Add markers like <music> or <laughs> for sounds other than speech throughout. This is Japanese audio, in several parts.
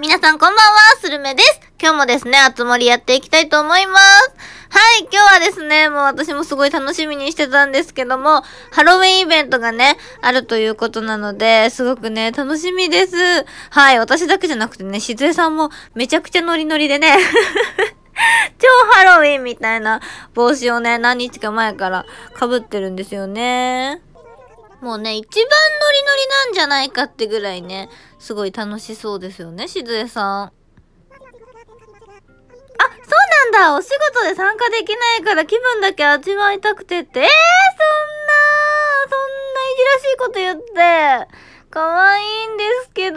皆さんこんばんは、スルメです。今日もですね、あつ森やっていきたいと思います。はい、今日はですね、もう私もすごい楽しみにしてたんですけども、ハロウィンイベントがね、あるということなので、すごくね、楽しみです。はい、私だけじゃなくてね、しずえさんもめちゃくちゃノリノリでね、<laughs> 超ハロウィンみたいな帽子をね、何日か前から被ってるんですよね。もうね、一番ノリノリなんじゃないかってぐらいね、すごい楽しそうですよね、しずえさん。あ、そうなんだお仕事で参加できないから気分だけ味わいたくてって。えー、そんな、そんないじらしいこと言って。可愛いんですけど。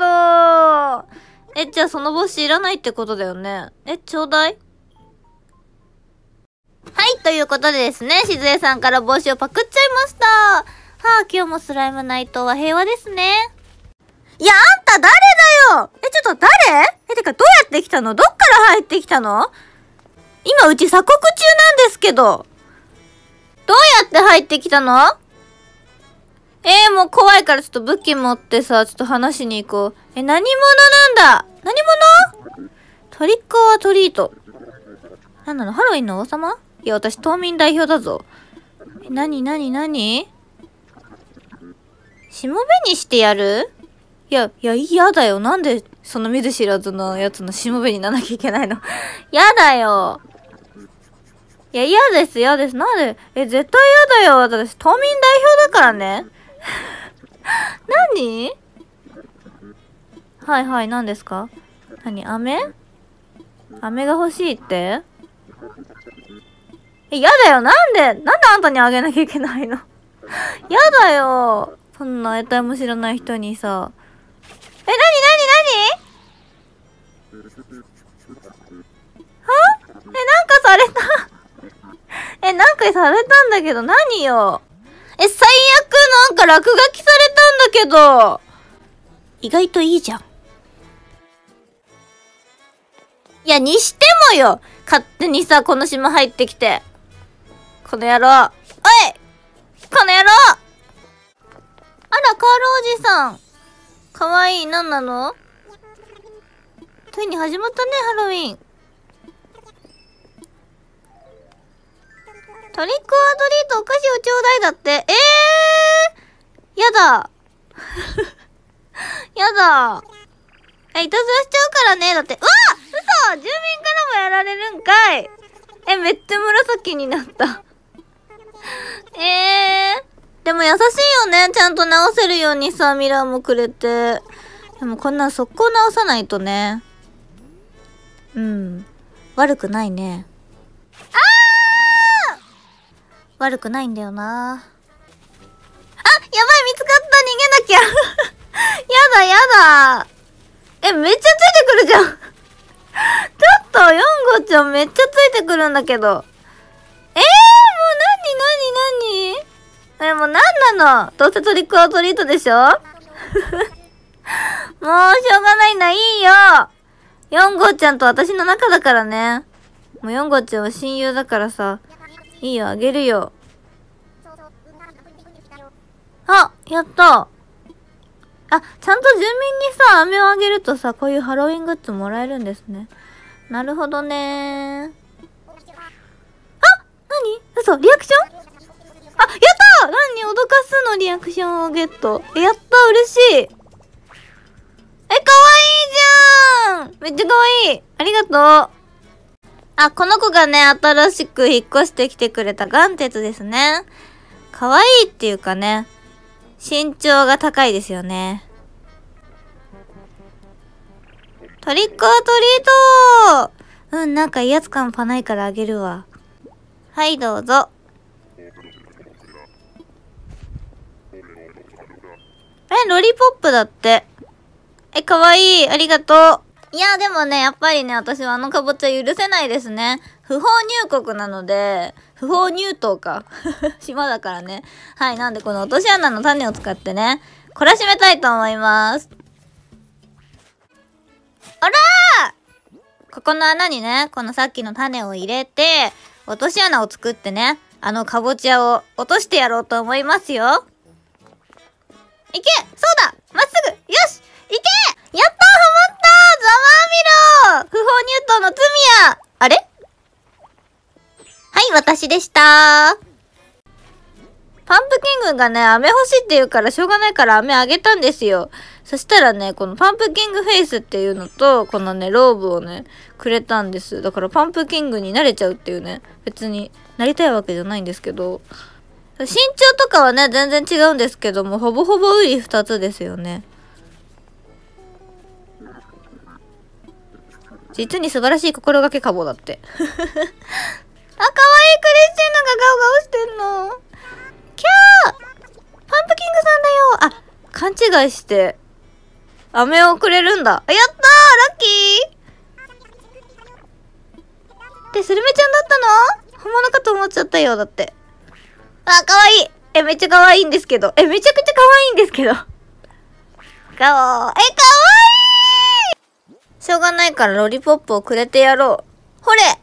え、じゃあその帽子いらないってことだよね。え、ちょうだいはい、ということでですね、しずえさんから帽子をパクっちゃいました。はあ、今日もスライム内藤は平和ですね。いや、あんた誰だよえ、ちょっと誰え、てかどうやって来たのどっから入ってきたの今うち鎖国中なんですけど。どうやって入ってきたのえー、もう怖いからちょっと武器持ってさ、ちょっと話しに行こう。え、何者なんだ何者トリックオアトリート。何なのハロウィンの王様いや、私、島民代表だぞ。え、何何何しもべにしてやるいや、いや、嫌だよ。なんで、その見ず知らずのやつのしもべにならなきゃいけないのや <laughs> だよ。いや、嫌です、嫌です。なんで、え、絶対嫌だよ。私、島民代表だからね。<laughs> 何はいはい、何ですか何飴飴が欲しいってえ、嫌だよ。なんで、なんであんたにあげなきゃいけないの <laughs> 嫌だよ。そんな得体も知らない人にさ、え、なになになに <laughs> はえ、なんかされた <laughs> え、なんかされたんだけど、何よえ、最悪なんか落書きされたんだけど意外といいじゃん。いや、にしてもよ勝手にさ、この島入ってきて。この野郎。おじさん。かわいい。なんなのついに始まったね、ハロウィン。トリックアトリートお菓子をちょうだいだって。ええー、やだ。<laughs> やだ。え、いたずらしちゃうからね。だって。うわ嘘住民からもやられるんかい。え、めっちゃ紫になった。でも優しいよね。ちゃんと直せるようにさ、ミラーもくれて。でもこんな速攻直さないとね。うん。悪くないね。あー悪くないんだよな。あやばい見つかった逃げなきゃ <laughs> やだやだえ、めっちゃついてくるじゃんちょっと、ヨンゴちゃんめっちゃついてくるんだけど。れもう何なのどうせトリックオアトリートでしょ <laughs> もうしょうがないな、いいよ4号ちゃんと私の中だからね。もう4号ちゃんは親友だからさ。いいよ、あげるよ。あ、やったあ、ちゃんと住民にさ、飴をあげるとさ、こういうハロウィングッズもらえるんですね。なるほどねー。あ何嘘リアクションンに脅かすのリアクションをゲット。やった嬉しいえ、かわいいじゃんめっちゃかわいいありがとうあ、この子がね、新しく引っ越してきてくれたガンテツですね。かわいいっていうかね、身長が高いですよね。トリックオトリートうん、なんか威圧感パないからあげるわ。はい、どうぞ。え、ロリポップだって。え、かわいい。ありがとう。いや、でもね、やっぱりね、私はあのかぼちゃ許せないですね。不法入国なので、不法入党か。<laughs> 島だからね。はい、なんでこの落とし穴の種を使ってね、懲らしめたいと思います。あらーここの穴にね、このさっきの種を入れて、落とし穴を作ってね、あのかぼちゃを落としてやろうと思いますよ。いけそうだまっすぐよしいけやったハマったざまーみろ不法入党の罪やあれはい、私でしたパンプキングがね、飴欲しいって言うから、しょうがないから飴あげたんですよ。そしたらね、このパンプキングフェイスっていうのと、このね、ローブをね、くれたんです。だからパンプキングになれちゃうっていうね、別になりたいわけじゃないんですけど、身長とかはね、全然違うんですけども、ほぼほぼウリ2つですよね。実に素晴らしい心がけかぼだって。<laughs> あ、可愛いクリスチェンのがガオガオしてんの。キャーパンプキングさんだよあ、勘違いして、飴をくれるんだ。やったーラッキーって、スルメちゃんだったの本物かと思っちゃったよ、だって。あ、かわいいえ、めっちゃかわいいんですけど。え、めちゃくちゃかわいいんですけど。かおえ、かわいいしょうがないからロリポップをくれてやろう。ほれハッ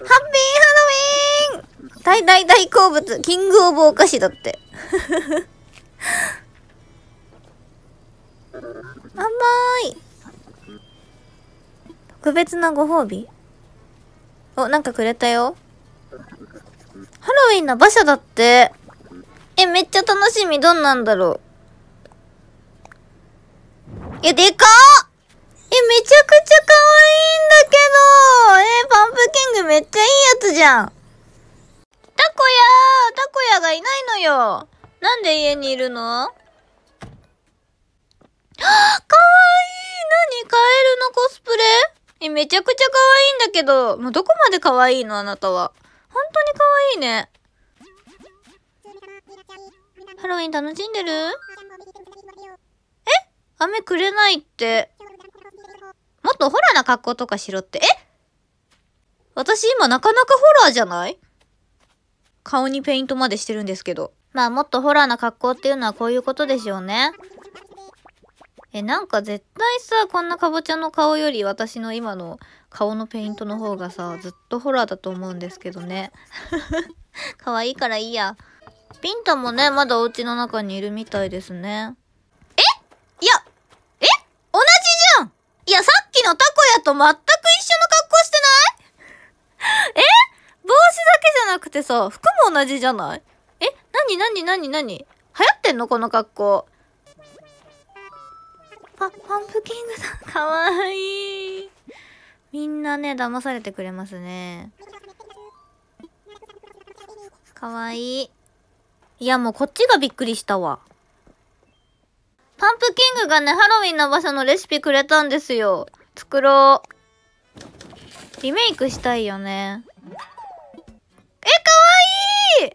ピーハロウィーン大大大好物、キングオブお菓子だって。<laughs> 甘い特別なご褒美お、なんかくれたよ。ロウィンの馬車だって。え、めっちゃ楽しみ。どんなんだろう。いや、でかっえ、めちゃくちゃ可愛いんだけどえー、パンプキングめっちゃいいやつじゃんタコヤータコヤがいないのよなんで家にいるのはぁ、可愛い何カエルのコスプレえ、めちゃくちゃ可愛いんだけど、もうどこまで可愛いのあなたは。当に可愛いね。ハロウィン楽しんでるえ雨くれないって。もっとホラーな格好とかしろって。え私今なかなかホラーじゃない顔にペイントまでしてるんですけど。まあもっとホラーな格好っていうのはこういうことでしょうね。え、なんか絶対さ、こんなかぼちゃの顔より私の今の顔のペイントの方がさ、ずっとホラーだと思うんですけどね。<laughs> 可愛いからいいや。ピンタもね、まだお家の中にいるみたいですね。えいや、え同じじゃんいや、さっきのタコヤと全く一緒の格好してない <laughs> え帽子だけじゃなくてさ、服も同じじゃないえなになになになに流行ってんのこの格好。パ、パンプキングさん、かわいい。みんなね、騙されてくれますね。かわいい。いや、もうこっちがびっくりしたわ。パンプキングがね、ハロウィンの場所のレシピくれたんですよ。作ろう。リメイクしたいよね。え、かわいい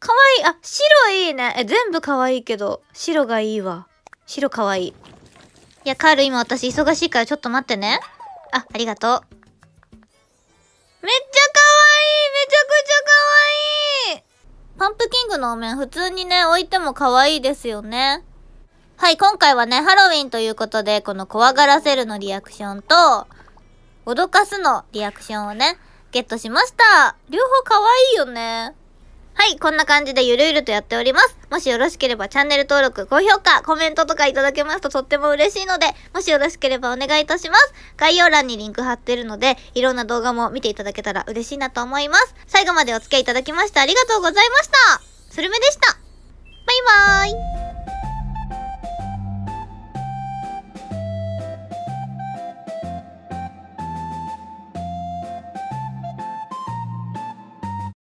かわいい。あ、白いいね。え、全部かわいいけど、白がいいわ。白かわいい。いや、カール今私忙しいからちょっと待ってね。あ、ありがとう。めっちゃ可愛いめちゃくちゃ可愛いパンプキングのお面普通にね、置いても可愛いですよね。はい、今回はね、ハロウィンということで、この怖がらせるのリアクションと、脅かすのリアクションをね、ゲットしました。両方可愛いよね。はい、こんな感じでゆるゆるとやっております。もしよろしければチャンネル登録、高評価、コメントとかいただけますととっても嬉しいので、もしよろしければお願いいたします。概要欄にリンク貼ってるので、いろんな動画も見ていただけたら嬉しいなと思います。最後までお付き合いいただきましてありがとうございました。スルメでした。バイバーイ。